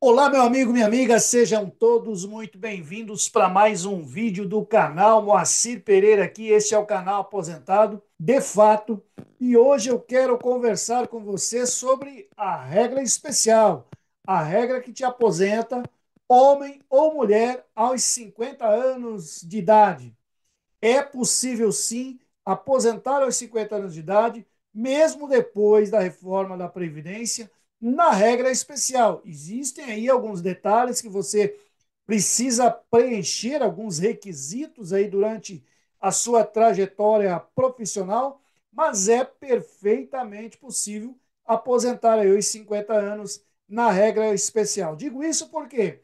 Olá, meu amigo, minha amiga, sejam todos muito bem-vindos para mais um vídeo do canal Moacir Pereira aqui. Este é o canal aposentado de fato e hoje eu quero conversar com você sobre a regra especial, a regra que te aposenta homem ou mulher aos 50 anos de idade. É possível sim aposentar aos 50 anos de idade, mesmo depois da reforma da previdência na regra especial. Existem aí alguns detalhes que você precisa preencher, alguns requisitos aí durante a sua trajetória profissional, mas é perfeitamente possível aposentar aí os 50 anos na regra especial. Digo isso por quê?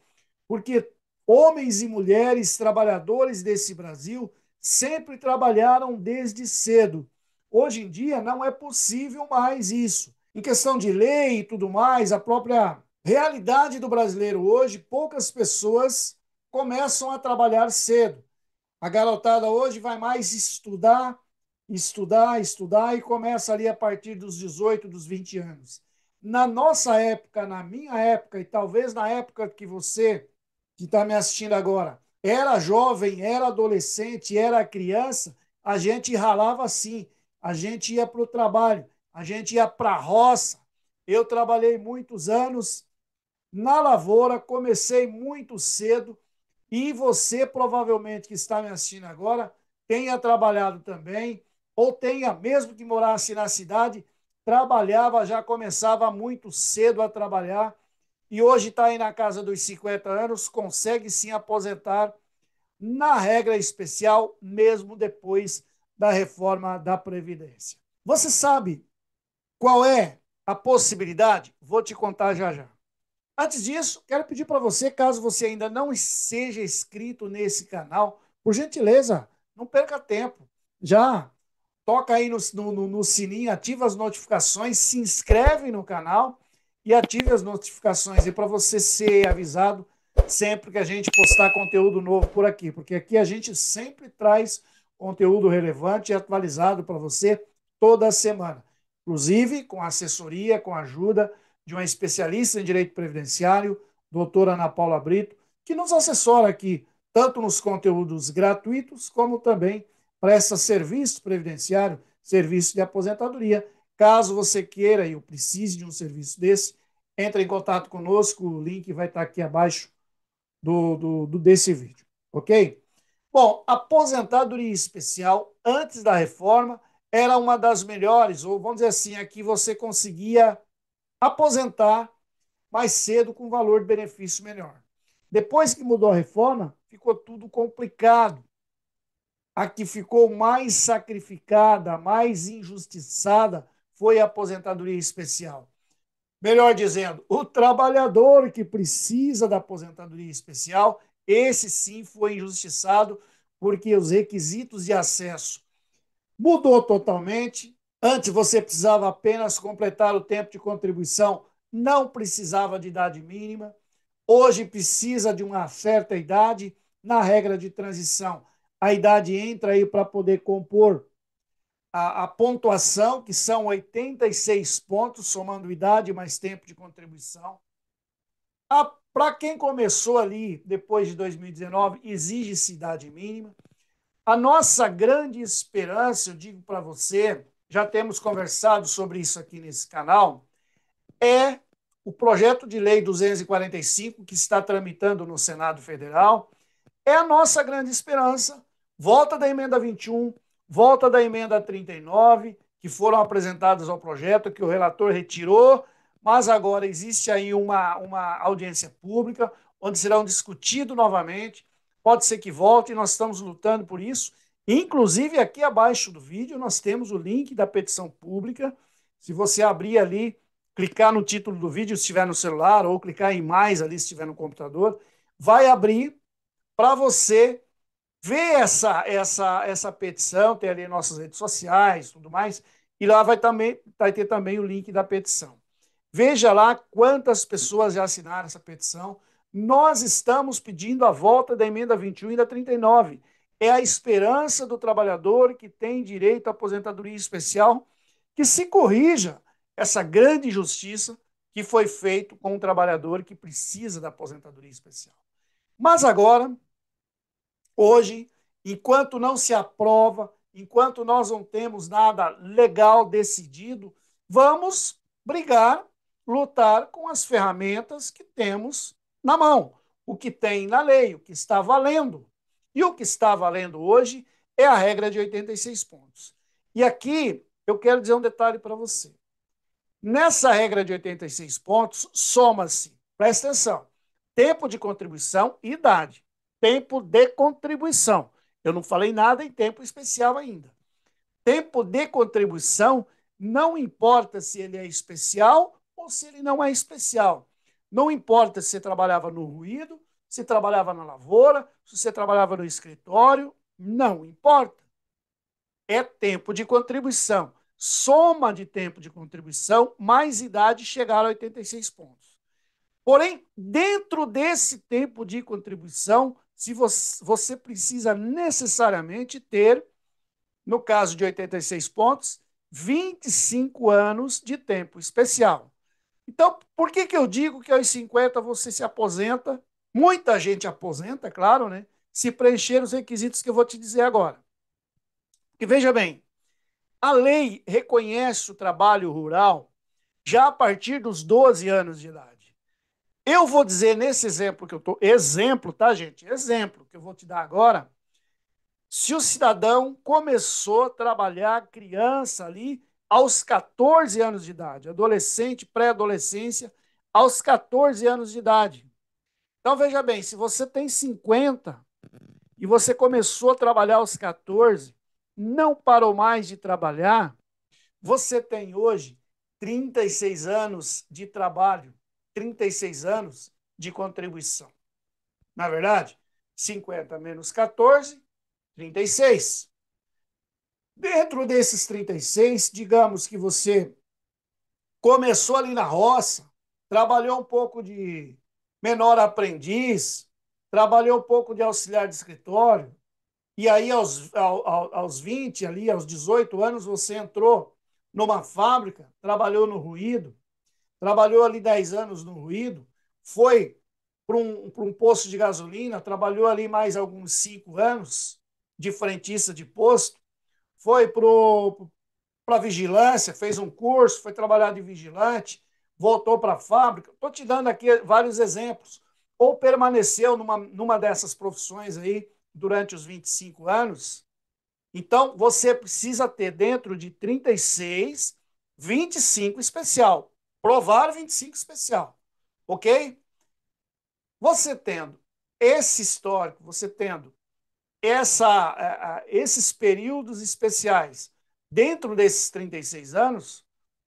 Porque homens e mulheres trabalhadores desse Brasil sempre trabalharam desde cedo. Hoje em dia não é possível mais isso em questão de lei e tudo mais, a própria realidade do brasileiro hoje, poucas pessoas começam a trabalhar cedo. A garotada hoje vai mais estudar, estudar, estudar e começa ali a partir dos 18, dos 20 anos. Na nossa época, na minha época e talvez na época que você que está me assistindo agora era jovem, era adolescente, era criança, a gente ralava assim, a gente ia para o trabalho, a gente ia para a roça. Eu trabalhei muitos anos na lavoura, comecei muito cedo e você provavelmente que está me assistindo agora tenha trabalhado também ou tenha mesmo que morasse na cidade, trabalhava, já começava muito cedo a trabalhar e hoje está aí na casa dos 50 anos, consegue sim aposentar na regra especial, mesmo depois da reforma da Previdência. Você sabe qual é a possibilidade? Vou te contar já já. Antes disso, quero pedir para você, caso você ainda não seja inscrito nesse canal, por gentileza, não perca tempo. Já toca aí no, no, no sininho, ativa as notificações, se inscreve no canal e ative as notificações e para você ser avisado sempre que a gente postar conteúdo novo por aqui, porque aqui a gente sempre traz conteúdo relevante e atualizado para você toda semana inclusive com assessoria, com ajuda de uma especialista em direito previdenciário, doutora Ana Paula Brito, que nos assessora aqui, tanto nos conteúdos gratuitos, como também presta serviço previdenciário, serviço de aposentadoria. Caso você queira e precise de um serviço desse, entre em contato conosco, o link vai estar aqui abaixo do, do, do desse vídeo, ok? Bom, aposentadoria especial antes da reforma era uma das melhores, ou vamos dizer assim, a que você conseguia aposentar mais cedo com valor de benefício melhor. Depois que mudou a reforma, ficou tudo complicado. A que ficou mais sacrificada, mais injustiçada, foi a aposentadoria especial. Melhor dizendo, o trabalhador que precisa da aposentadoria especial, esse sim foi injustiçado, porque os requisitos de acesso mudou totalmente. Antes você precisava apenas completar o tempo de contribuição, não precisava de idade mínima. Hoje precisa de uma certa idade. Na regra de transição, a idade entra aí para poder compor a, a, pontuação, que são 86 pontos, somando idade mais tempo de contribuição. Para quem começou ali depois de 2019, exige-se idade mínima. A nossa grande esperança, eu digo para você, já temos conversado sobre isso aqui nesse canal, é o projeto de lei 245 que está tramitando no Senado Federal. É a nossa grande esperança. Volta da emenda 21, volta da emenda 39, que foram apresentadas ao projeto, que o relator retirou, mas agora existe aí uma, uma audiência pública, onde serão discutidos novamente pode ser que volte, e nós estamos lutando por isso. Inclusive, aqui abaixo do vídeo, nós temos o link da petição pública. Se você abrir ali, clicar no título do vídeo, se estiver no celular, ou clicar em mais ali, se estiver no computador, vai abrir para você ver essa, essa, essa petição, tem ali nossas redes sociais tudo mais, e lá vai, também, vai ter também o link da petição. Veja lá quantas pessoas já assinaram essa petição. Nós estamos pedindo a volta da emenda 21 e da 39. É a esperança do trabalhador que tem direito à aposentadoria especial que se corrija essa grande injustiça que foi feita com o trabalhador que precisa da aposentadoria especial. Mas agora, hoje, enquanto não se aprova, enquanto nós não temos nada legal decidido, vamos brigar, lutar com as ferramentas que temos na mão, o que tem na lei, o que está valendo. E o que está valendo hoje é a regra de 86 pontos. E aqui eu quero dizer um detalhe para você. Nessa regra de 86 pontos, soma-se, presta atenção, tempo de contribuição e idade. Tempo de contribuição. Eu não falei nada em tempo especial ainda. Tempo de contribuição não importa se ele é especial ou se ele não é especial. Não importa se você trabalhava no ruído, se trabalhava na lavoura, se você trabalhava no escritório, não importa. É tempo de contribuição. Soma de tempo de contribuição mais idade chegar a 86 pontos. Porém, dentro desse tempo de contribuição, se você, você precisa necessariamente ter, no caso de 86 pontos, 25 anos de tempo especial. Então, por que, que eu digo que aos 50 você se aposenta? Muita gente aposenta, é claro, né? Se preencher os requisitos que eu vou te dizer agora. E veja bem, a lei reconhece o trabalho rural já a partir dos 12 anos de idade. Eu vou dizer nesse exemplo que eu estou, exemplo, tá, gente? Exemplo que eu vou te dar agora. Se o cidadão começou a trabalhar criança ali aos 14 anos de idade, adolescente, pré-adolescência, aos 14 anos de idade. Então veja bem, se você tem 50 e você começou a trabalhar aos 14, não parou mais de trabalhar, você tem hoje 36 anos de trabalho, 36 anos de contribuição. Na é verdade, 50 menos 14, 36. Dentro desses 36, digamos que você começou ali na roça, trabalhou um pouco de menor aprendiz, trabalhou um pouco de auxiliar de escritório, e aí aos, ao, aos 20, ali, aos 18 anos, você entrou numa fábrica, trabalhou no ruído, trabalhou ali 10 anos no ruído, foi para um, um posto de gasolina, trabalhou ali mais alguns 5 anos de frentista de posto, foi para vigilância, fez um curso, foi trabalhar de vigilante, voltou para a fábrica. Estou te dando aqui vários exemplos. Ou permaneceu numa, numa dessas profissões aí durante os 25 anos. Então, você precisa ter dentro de 36, 25 especial. Provar 25 especial. Ok? Você tendo esse histórico, você tendo essa, esses períodos especiais dentro desses 36 anos,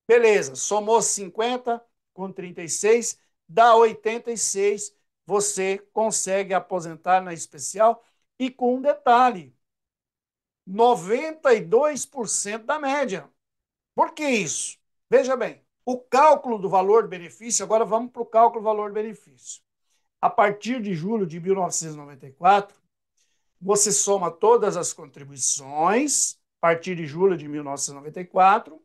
beleza, somou 50 com 36, dá 86, você consegue aposentar na especial. E com um detalhe: 92% da média. Por que isso? Veja bem, o cálculo do valor-benefício, agora vamos para o cálculo do valor-benefício. A partir de julho de 1994, você soma todas as contribuições a partir de julho de 1994,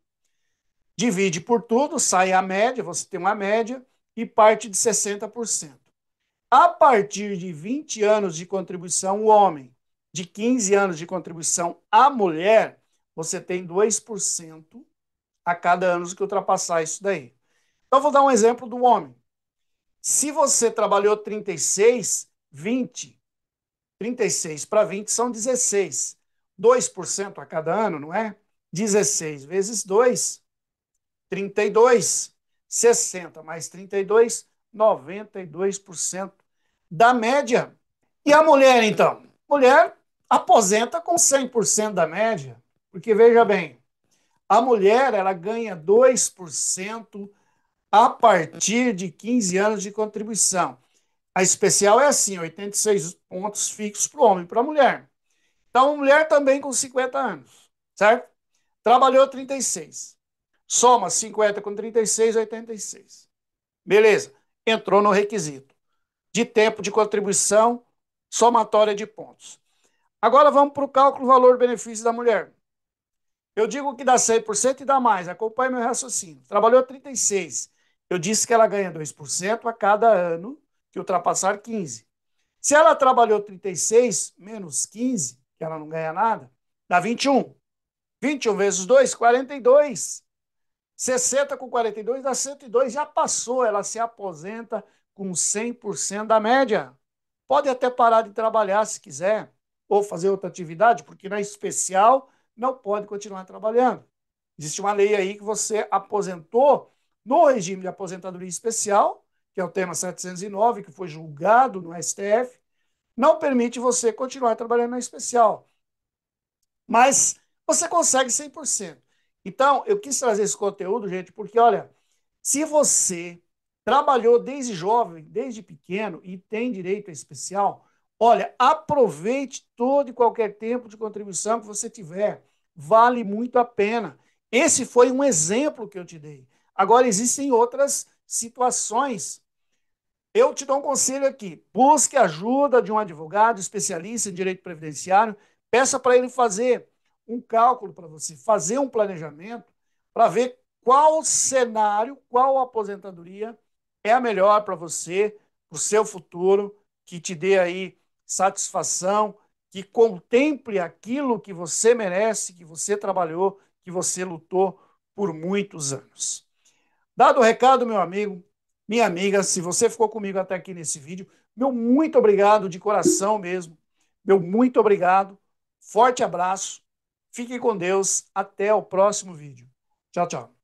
divide por tudo, sai a média, você tem uma média e parte de 60%. A partir de 20 anos de contribuição, o homem, de 15 anos de contribuição, a mulher, você tem 2% a cada ano que ultrapassar isso daí. Então, vou dar um exemplo do homem. Se você trabalhou 36, 20 36 para 20 são 16. 2% a cada ano, não é? 16 vezes 2, 32. 60 mais 32, 92% da média. E a mulher, então? Mulher aposenta com 100% da média. Porque veja bem, a mulher ela ganha 2% a partir de 15 anos de contribuição. A especial é assim, 86 pontos fixos para o homem e para a mulher. Então, mulher também com 50 anos, certo? Trabalhou 36. Soma 50 com 36, 86. Beleza. Entrou no requisito de tempo de contribuição, somatória de pontos. Agora vamos para o cálculo valor-benefício da mulher. Eu digo que dá 100% e dá mais. Acompanhe meu raciocínio. Trabalhou 36. Eu disse que ela ganha 2% a cada ano que ultrapassar 15. Se ela trabalhou 36 menos 15, que ela não ganha nada, dá 21. 21 vezes 2, 42. 60 com 42 dá 102. Já passou, ela se aposenta com 100% da média. Pode até parar de trabalhar se quiser, ou fazer outra atividade, porque na especial não pode continuar trabalhando. Existe uma lei aí que você aposentou no regime de aposentadoria especial, que é o tema 709, que foi julgado no STF, não permite você continuar trabalhando na especial. Mas você consegue 100%. Então, eu quis trazer esse conteúdo, gente, porque, olha, se você trabalhou desde jovem, desde pequeno e tem direito a especial, olha, aproveite todo e qualquer tempo de contribuição que você tiver. Vale muito a pena. Esse foi um exemplo que eu te dei. Agora, existem outras situações eu te dou um conselho aqui: busque ajuda de um advogado especialista em direito previdenciário, peça para ele fazer um cálculo para você, fazer um planejamento para ver qual cenário, qual aposentadoria é a melhor para você, para o seu futuro, que te dê aí satisfação, que contemple aquilo que você merece, que você trabalhou, que você lutou por muitos anos. Dado o recado, meu amigo, minha amiga, se você ficou comigo até aqui nesse vídeo, meu muito obrigado de coração mesmo. Meu muito obrigado. Forte abraço. Fique com Deus. Até o próximo vídeo. Tchau, tchau.